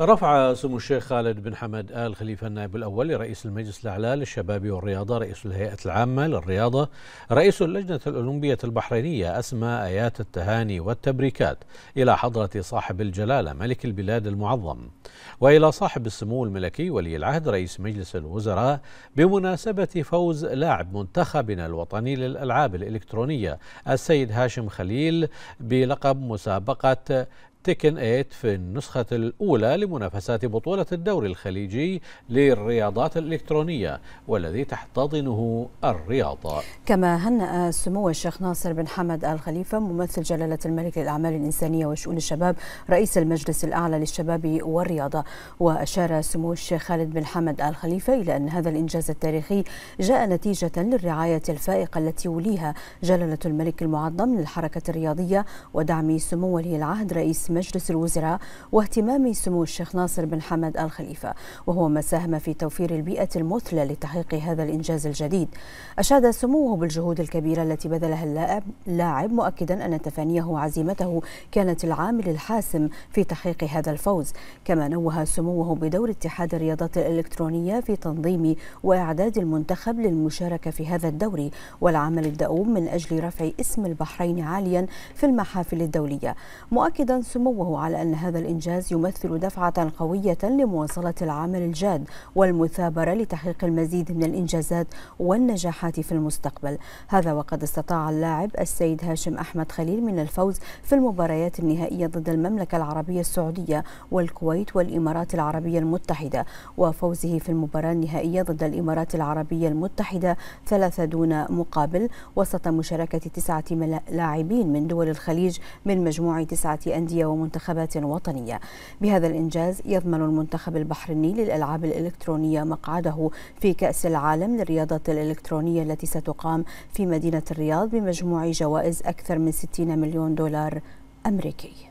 رفع سمو الشيخ خالد بن حمد آل خليفة النائب الأول لرئيس المجلس الأعلى للشباب والرياضة رئيس الهيئة العامة للرياضة رئيس اللجنة الأولمبية البحرينية اسماء آيات التهاني والتبريكات إلى حضرة صاحب الجلالة ملك البلاد المعظم وإلى صاحب السمو الملكي ولي العهد رئيس مجلس الوزراء بمناسبة فوز لاعب منتخبنا الوطني للألعاب الإلكترونية السيد هاشم خليل بلقب مسابقة تيكن 8 في النسخة الأولى لمنافسات بطولة الدوري الخليجي للرياضات الإلكترونية والذي تحتضنه الرياضة كما هنأ سمو الشيخ ناصر بن حمد آل خليفة ممثل جلالة الملك للأعمال الإنسانية وشؤون الشباب رئيس المجلس الأعلى للشباب والرياضة وأشار سمو الشيخ خالد بن حمد آل خليفة إلى أن هذا الإنجاز التاريخي جاء نتيجة للرعاية الفائقة التي وليها جلالة الملك المعظم للحركة الرياضية ودعم سمو ولي العهد رئيس مجلس الوزراء واهتمام سمو الشيخ ناصر بن حمد آل خليفة وهو ما ساهم في توفير البيئة المثلى لتحقيق هذا الإنجاز الجديد أشاد سموه بالجهود الكبيرة التي بذلها اللاعب مؤكدا أن تفانيه وعزيمته كانت العامل الحاسم في تحقيق هذا الفوز كما نوه سموه بدور اتحاد الرياضات الإلكترونية في تنظيم وإعداد المنتخب للمشاركة في هذا الدوري والعمل الدؤوب من أجل رفع اسم البحرين عاليا في المحافل الدولية مؤكدا سمو سموه على أن هذا الإنجاز يمثل دفعة قوية لمواصلة العمل الجاد والمثابرة لتحقيق المزيد من الإنجازات والنجاحات في المستقبل هذا وقد استطاع اللاعب السيد هاشم أحمد خليل من الفوز في المباريات النهائية ضد المملكة العربية السعودية والكويت والإمارات العربية المتحدة وفوزه في المباراة النهائية ضد الإمارات العربية المتحدة ثلاثة دون مقابل وسط مشاركة تسعة لاعبين من دول الخليج من مجموع تسعة أندية ومنتخبات وطنية بهذا الإنجاز يضمن المنتخب البحريني للألعاب الإلكترونية مقعده في كأس العالم للرياضة الإلكترونية التي ستقام في مدينة الرياض بمجموع جوائز أكثر من 60 مليون دولار أمريكي